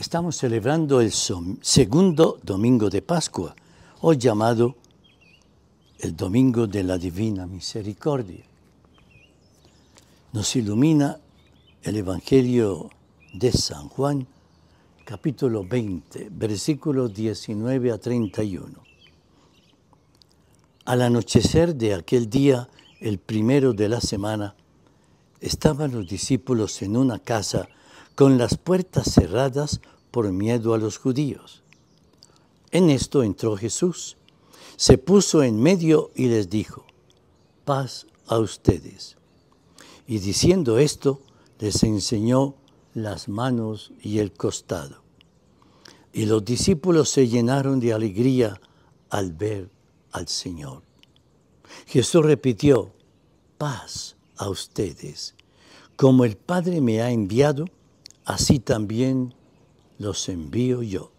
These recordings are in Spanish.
Estamos celebrando el segundo domingo de Pascua, hoy llamado el Domingo de la Divina Misericordia. Nos ilumina el Evangelio de San Juan, capítulo 20, versículos 19 a 31. Al anochecer de aquel día, el primero de la semana, estaban los discípulos en una casa con las puertas cerradas por miedo a los judíos. En esto entró Jesús, se puso en medio y les dijo, paz a ustedes. Y diciendo esto, les enseñó las manos y el costado. Y los discípulos se llenaron de alegría al ver al Señor. Jesús repitió, paz a ustedes. Como el Padre me ha enviado, así también los envío yo.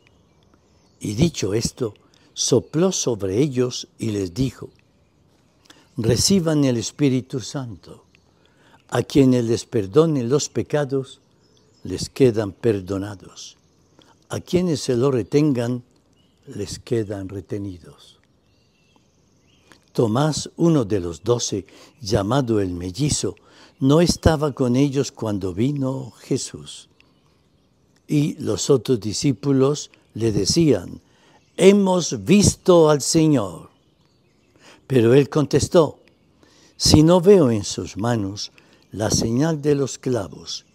Y dicho esto, sopló sobre ellos y les dijo, reciban el Espíritu Santo. A quienes les perdonen los pecados, les quedan perdonados. A quienes se lo retengan, les quedan retenidos. Tomás, uno de los doce, llamado el mellizo, no estaba con ellos cuando vino Jesús. Y los otros discípulos le decían, hemos visto al Señor. Pero él contestó, si no veo en sus manos la señal de los clavos,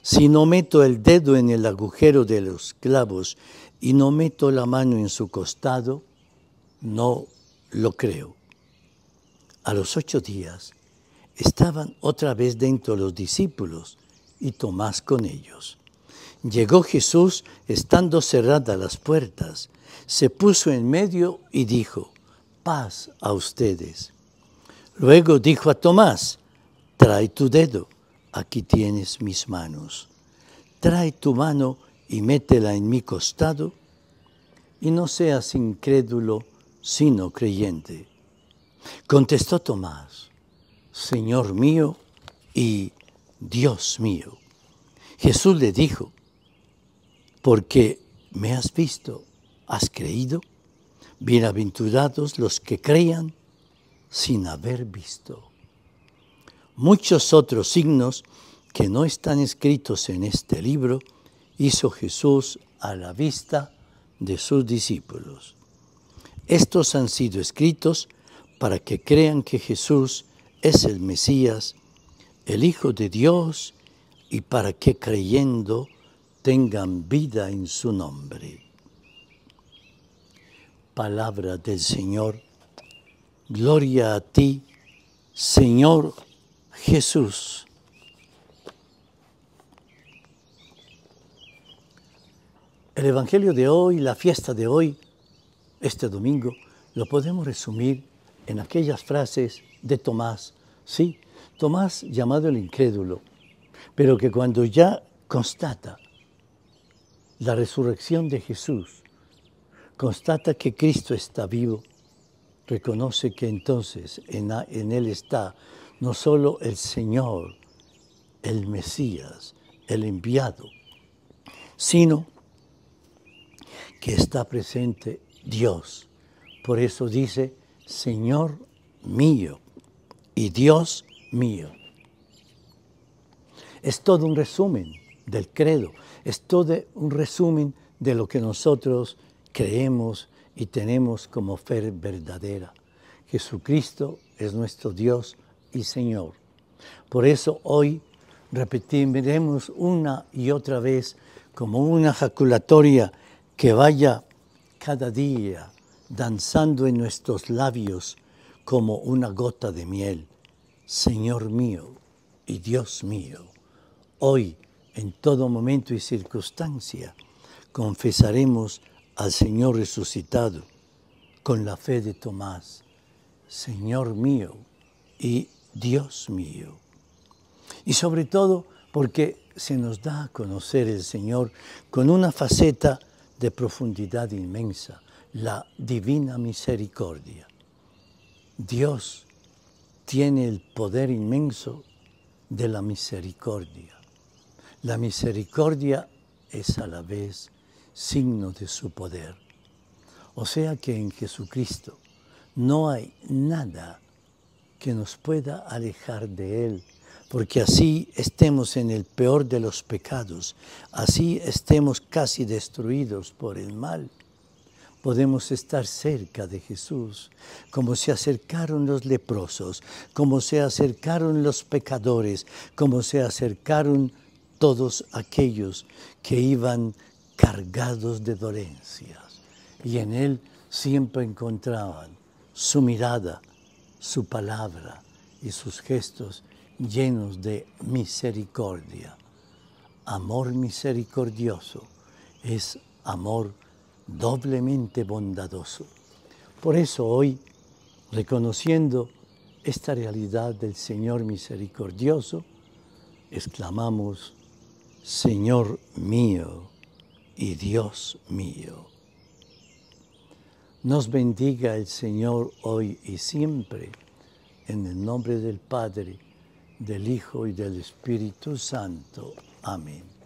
si no meto el dedo en el agujero de los clavos y no meto la mano en su costado, no lo creo. A los ocho días estaban otra vez dentro los discípulos y Tomás con ellos. Llegó Jesús estando cerradas las puertas, se puso en medio y dijo, paz a ustedes. Luego dijo a Tomás, trae tu dedo, aquí tienes mis manos. Trae tu mano y métela en mi costado y no seas incrédulo, sino creyente. Contestó Tomás, Señor mío y Dios mío. Jesús le dijo, porque me has visto, has creído. Bienaventurados los que crean sin haber visto. Muchos otros signos que no están escritos en este libro hizo Jesús a la vista de sus discípulos. Estos han sido escritos para que crean que Jesús es el Mesías, el Hijo de Dios, y para que creyendo tengan vida en su nombre. Palabra del Señor, gloria a ti, Señor Jesús. El Evangelio de hoy, la fiesta de hoy, este domingo, lo podemos resumir en aquellas frases de Tomás, sí, Tomás llamado el incrédulo, pero que cuando ya constata la resurrección de Jesús, constata que Cristo está vivo, reconoce que entonces en, Él está no solo el Señor, el Mesías, el enviado, sino que está presente Dios. Por eso dice, Señor mío y Dios mío. Es todo un resumen del credo. Es todo un resumen de lo que nosotros creemos y tenemos como fe verdadera. Jesucristo es nuestro Dios y Señor. Por eso hoy repetiremos una y otra vez como una jaculatoria que vaya cada día danzando en nuestros labios como una gota de miel. Señor mío y Dios mío, hoy en todo momento y circunstancia, confesaremos al Señor resucitado con la fe de Tomás, Señor mío y Dios mío. Y sobre todo porque se nos da a conocer el Señor con una faceta de profundidad inmensa, la divina misericordia. Dios tiene el poder inmenso de la misericordia. La misericordia es a la vez signo de su poder. O sea que en Jesucristo no hay nada que nos pueda alejar de Él, porque así estemos en el peor de los pecados, así estemos casi destruidos por el mal. Podemos estar cerca de Jesús, como se acercaron los leprosos, como se acercaron los pecadores, como se acercaron los todos aquellos que iban cargados de dolencias. Y en Él siempre encontraban su mirada, su palabra y sus gestos llenos de misericordia. Amor misericordioso es amor doblemente bondadoso. Por eso hoy, reconociendo esta realidad del Señor misericordioso, exclamamos, Señor mío y Dios mío. Nos bendiga el Señor hoy y siempre, en el nombre del Padre, del Hijo y del Espíritu Santo. Amén.